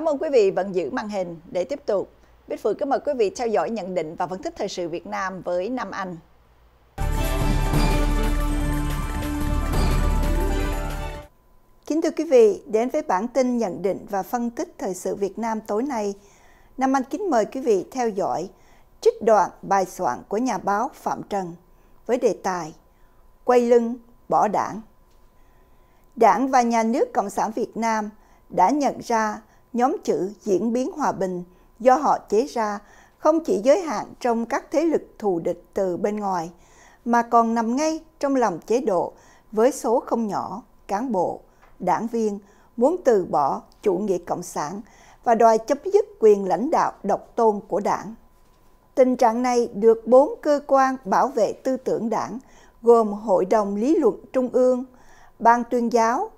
Cảm ơn quý vị vẫn giữ màn hình để tiếp tục. Bích Phượng kính mời quý vị theo dõi nhận định và phân tích thời sự Việt Nam với Nam Anh. Kính thưa quý vị, đến với bản tin nhận định và phân tích thời sự Việt Nam tối nay, Nam Anh kính mời quý vị theo dõi trích đoạn bài soạn của nhà báo Phạm Trần với đề tài Quay lưng, bỏ đảng. Đảng và nhà nước Cộng sản Việt Nam đã nhận ra nhóm chữ diễn biến hòa bình do họ chế ra không chỉ giới hạn trong các thế lực thù địch từ bên ngoài mà còn nằm ngay trong lòng chế độ với số không nhỏ cán bộ, đảng viên muốn từ bỏ chủ nghĩa cộng sản và đòi chấm dứt quyền lãnh đạo độc tôn của đảng. Tình trạng này được bốn cơ quan bảo vệ tư tưởng đảng gồm Hội đồng Lý luận Trung ương, Ban tuyên giáo,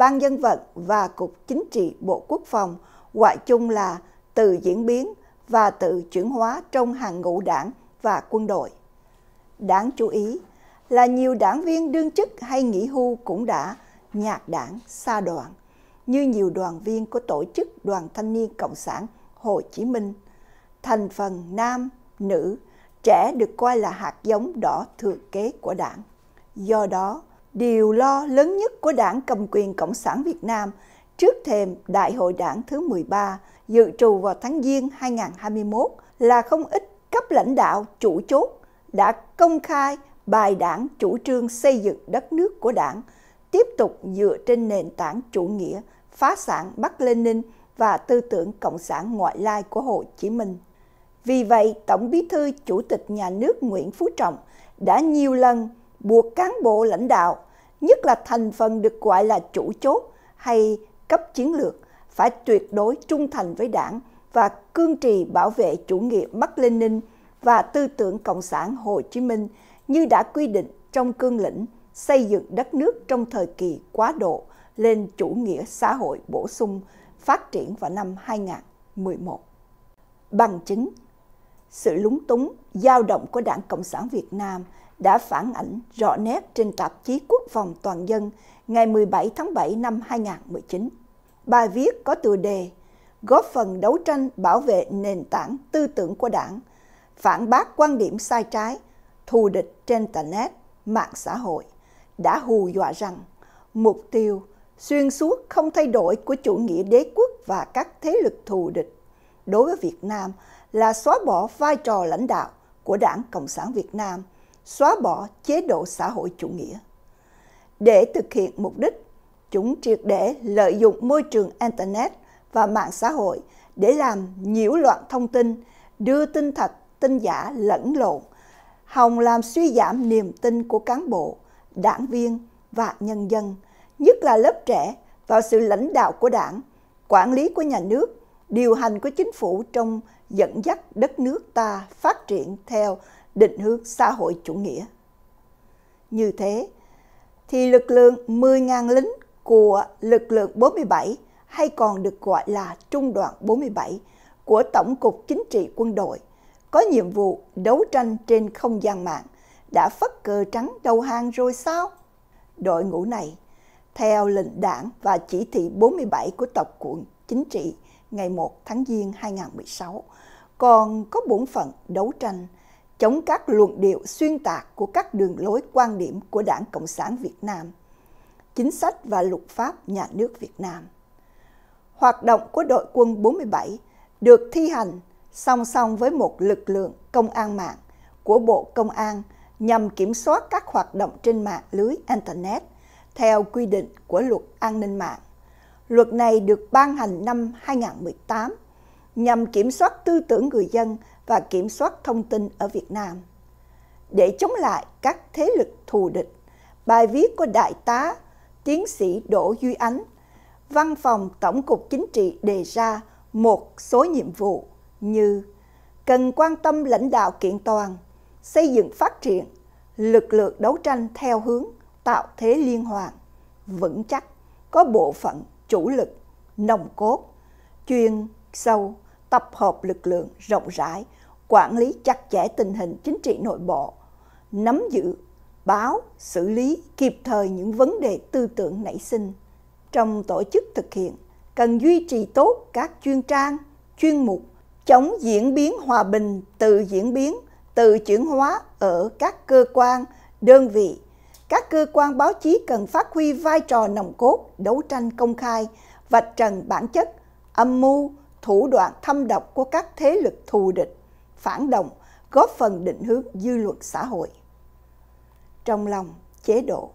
Ban Dân vận và Cục Chính trị Bộ Quốc phòng, gọi chung là tự diễn biến và tự chuyển hóa trong hàng ngũ đảng và quân đội. Đáng chú ý là nhiều đảng viên đương chức hay nghỉ hưu cũng đã nhạc đảng xa đoạn, như nhiều đoàn viên của tổ chức Đoàn Thanh niên Cộng sản Hồ Chí Minh. Thành phần nam, nữ, trẻ được coi là hạt giống đỏ thừa kế của đảng. Do đó, điều lo lớn nhất của đảng cầm quyền Cộng sản Việt Nam trước thềm Đại hội đảng thứ 13 dự trù vào tháng Giêng 2021 là không ít cấp lãnh đạo chủ chốt đã công khai bài đảng chủ trương xây dựng đất nước của đảng tiếp tục dựa trên nền tảng chủ nghĩa phá sản Bắc Lenin và tư tưởng cộng sản ngoại lai của Hồ Chí Minh. Vì vậy, Tổng Bí thư Chủ tịch Nhà nước Nguyễn Phú Trọng đã nhiều lần buộc cán bộ lãnh đạo, nhất là thành phần được gọi là chủ chốt hay cấp chiến lược, phải tuyệt đối trung thành với đảng và cương trì bảo vệ chủ nghĩa Mác Lênin và tư tưởng Cộng sản Hồ Chí Minh như đã quy định trong cương lĩnh xây dựng đất nước trong thời kỳ quá độ lên chủ nghĩa xã hội bổ sung phát triển vào năm 2011. Bằng chứng, sự lúng túng, dao động của Đảng Cộng sản Việt Nam đã phản ảnh rõ nét trên tạp chí Quốc phòng Toàn dân ngày 17 tháng 7 năm 2019. Bài viết có tựa đề Góp phần đấu tranh bảo vệ nền tảng tư tưởng của đảng, phản bác quan điểm sai trái, thù địch trên Internet, mạng xã hội, đã hù dọa rằng mục tiêu xuyên suốt không thay đổi của chủ nghĩa đế quốc và các thế lực thù địch đối với Việt Nam là xóa bỏ vai trò lãnh đạo của Đảng Cộng sản Việt Nam – xóa bỏ chế độ xã hội chủ nghĩa. Để thực hiện mục đích, chúng triệt để lợi dụng môi trường Internet và mạng xã hội để làm nhiễu loạn thông tin, đưa tin thật, tin giả lẫn lộn, hòng làm suy giảm niềm tin của cán bộ, đảng viên và nhân dân, nhất là lớp trẻ vào sự lãnh đạo của đảng, quản lý của nhà nước, điều hành của chính phủ trong dẫn dắt đất nước ta phát triển theo định hướng xã hội chủ nghĩa. Như thế, thì lực lượng 10.000 lính của lực lượng 47 hay còn được gọi là trung đoàn 47 của Tổng cục Chính trị quân đội có nhiệm vụ đấu tranh trên không gian mạng đã phất cờ trắng đầu hàng rồi sao? Đội ngũ này, theo lệnh đảng và chỉ thị 47 của Tập cục Chính trị ngày 1 tháng Giêng 2016, còn có bổn phận đấu tranh chống các luận điệu xuyên tạc của các đường lối quan điểm của Đảng Cộng sản Việt Nam, chính sách và luật pháp nhà nước Việt Nam. Hoạt động của đội quân 47 được thi hành song song với một lực lượng công an mạng của Bộ Công an nhằm kiểm soát các hoạt động trên mạng lưới Internet theo quy định của Luật An ninh mạng. Luật này được ban hành năm 2018 nhằm kiểm soát tư tưởng người dân và kiểm soát thông tin ở Việt Nam. Để chống lại các thế lực thù địch, bài viết của Đại tá Tiến sĩ Đỗ Duy Ánh, Văn phòng Tổng cục Chính trị đề ra một số nhiệm vụ như cần quan tâm lãnh đạo kiện toàn, xây dựng phát triển, lực lượng đấu tranh theo hướng tạo thế liên hoàn, vững chắc, có bộ phận chủ lực, nồng cốt, chuyên sâu, tập hợp lực lượng rộng rãi quản lý chặt chẽ tình hình chính trị nội bộ, nắm giữ, báo, xử lý kịp thời những vấn đề tư tưởng nảy sinh. Trong tổ chức thực hiện, cần duy trì tốt các chuyên trang, chuyên mục, chống diễn biến hòa bình từ diễn biến, từ chuyển hóa ở các cơ quan, đơn vị. Các cơ quan báo chí cần phát huy vai trò nồng cốt, đấu tranh công khai, vạch trần bản chất, âm mưu, thủ đoạn thâm độc của các thế lực thù địch phản động, góp phần định hướng dư luận xã hội. Trong lòng, chế độ.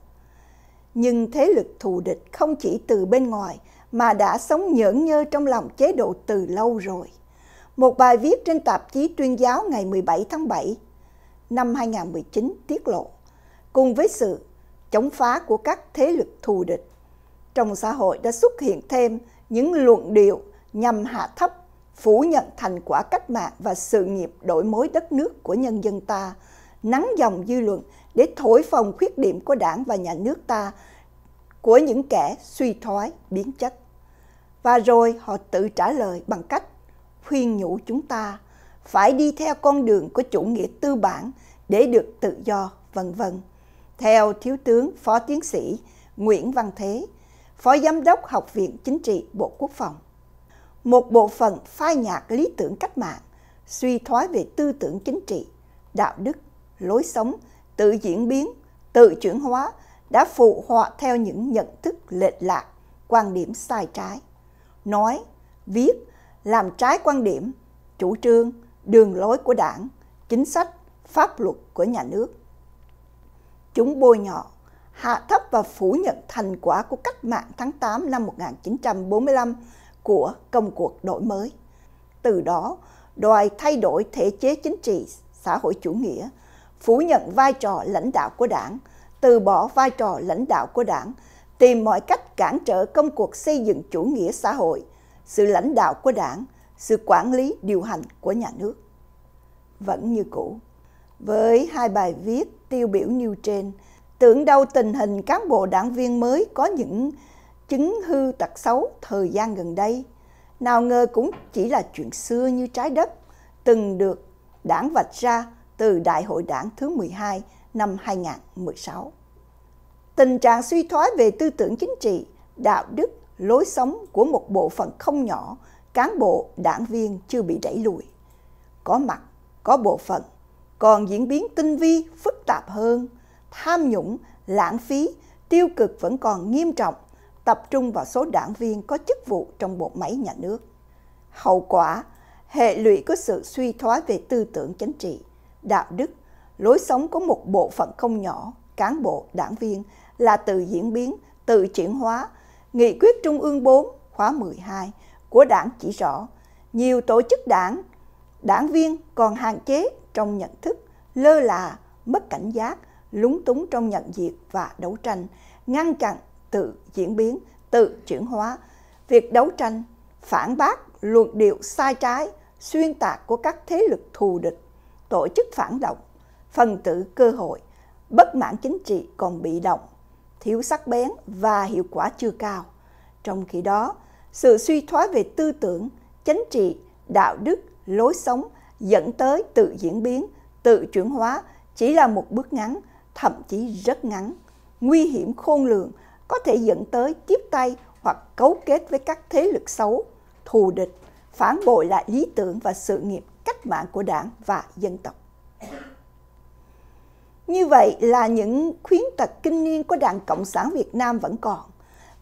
Nhưng thế lực thù địch không chỉ từ bên ngoài mà đã sống nhỡn nhơ trong lòng chế độ từ lâu rồi. Một bài viết trên tạp chí tuyên giáo ngày 17 tháng 7 năm 2019 tiết lộ, cùng với sự chống phá của các thế lực thù địch, trong xã hội đã xuất hiện thêm những luận điệu nhằm hạ thấp phủ nhận thành quả cách mạng và sự nghiệp đổi mới đất nước của nhân dân ta, nắng dòng dư luận để thổi phồng khuyết điểm của đảng và nhà nước ta, của những kẻ suy thoái, biến chất. Và rồi họ tự trả lời bằng cách khuyên nhủ chúng ta phải đi theo con đường của chủ nghĩa tư bản để được tự do, vân vân. Theo Thiếu tướng Phó Tiến sĩ Nguyễn Văn Thế, Phó Giám đốc Học viện Chính trị Bộ Quốc phòng một bộ phận phai nhạt lý tưởng cách mạng, suy thoái về tư tưởng chính trị, đạo đức, lối sống, tự diễn biến, tự chuyển hóa đã phụ họa theo những nhận thức lệch lạc, quan điểm sai trái. Nói, viết, làm trái quan điểm, chủ trương, đường lối của đảng, chính sách, pháp luật của nhà nước. Chúng bôi nhọ, hạ thấp và phủ nhận thành quả của cách mạng tháng 8 năm 1945 của công cuộc đổi mới. Từ đó, đòi thay đổi thể chế chính trị xã hội chủ nghĩa, phủ nhận vai trò lãnh đạo của đảng, từ bỏ vai trò lãnh đạo của đảng, tìm mọi cách cản trở công cuộc xây dựng chủ nghĩa xã hội, sự lãnh đạo của đảng, sự quản lý điều hành của nhà nước. Vẫn như cũ. Với hai bài viết tiêu biểu nêu trên, tưởng đâu tình hình cán bộ đảng viên mới có những chứng hư tật xấu thời gian gần đây, nào ngờ cũng chỉ là chuyện xưa như trái đất, từng được đảng vạch ra từ Đại hội đảng thứ 12 năm 2016. Tình trạng suy thoái về tư tưởng chính trị, đạo đức, lối sống của một bộ phận không nhỏ cán bộ, đảng viên chưa bị đẩy lùi. Có mặt, có bộ phận, còn diễn biến tinh vi, phức tạp hơn, tham nhũng, lãng phí, tiêu cực vẫn còn nghiêm trọng tập trung vào số đảng viên có chức vụ trong bộ máy nhà nước. Hậu quả, hệ lụy có sự suy thoái về tư tưởng chính trị, đạo đức, lối sống của một bộ phận không nhỏ, cán bộ, đảng viên là từ diễn biến, từ chuyển hóa. Nghị quyết Trung ương 4 khóa 12 của đảng chỉ rõ, nhiều tổ chức đảng, đảng viên còn hạn chế trong nhận thức, lơ là, mất cảnh giác, lúng túng trong nhận diện và đấu tranh, ngăn chặn tự diễn biến, tự chuyển hóa. Việc đấu tranh, phản bác luận điệu sai trái, xuyên tạc của các thế lực thù địch, tổ chức phản động, phần tử cơ hội, bất mãn chính trị còn bị động, thiếu sắc bén và hiệu quả chưa cao. Trong khi đó, sự suy thoái về tư tưởng, chính trị, đạo đức, lối sống dẫn tới tự diễn biến, tự chuyển hóa chỉ là một bước ngắn, thậm chí rất ngắn. Nguy hiểm khôn lường có thể dẫn tới tiếp tay hoặc cấu kết với các thế lực xấu, thù địch, phản bội lại lý tưởng và sự nghiệp cách mạng của đảng và dân tộc. Như vậy là những khuyến tật kinh niên của Đảng Cộng sản Việt Nam vẫn còn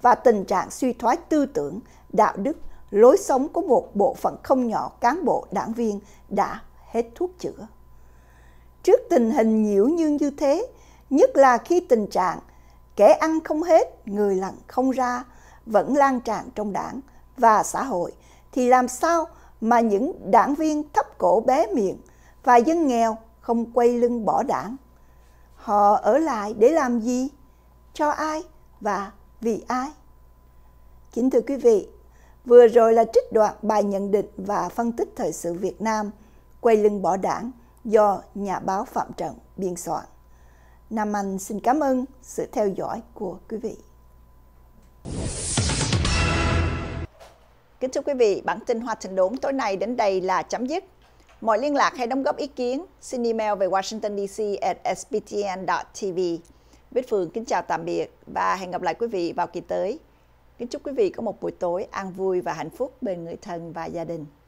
và tình trạng suy thoái tư tưởng, đạo đức, lối sống của một bộ phận không nhỏ cán bộ đảng viên đã hết thuốc chữa. Trước tình hình nhiễu nhương như thế, nhất là khi tình trạng kẻ ăn không hết, người lặng không ra, vẫn lan tràn trong đảng và xã hội, thì làm sao mà những đảng viên thấp cổ bé miệng và dân nghèo không quay lưng bỏ đảng? Họ ở lại để làm gì? Cho ai và vì ai? Kính thưa quý vị, vừa rồi là trích đoạn bài nhận định và phân tích thời sự Việt Nam quay lưng bỏ đảng do nhà báo Phạm Trận biên soạn. Nam Anh xin cảm ơn sự theo dõi của quý vị. Kính thưa quý vị, bản tin Hoa Thịnh Đốn tối nay đến đây là chấm dứt. Mọi liên lạc hay đóng góp ý kiến, xin email về Washington DC at sbtn.tv. Bích Phương kính chào tạm biệt và hẹn gặp lại quý vị vào kỳ tới. Kính chúc quý vị có một buổi tối an vui và hạnh phúc bên người thân và gia đình.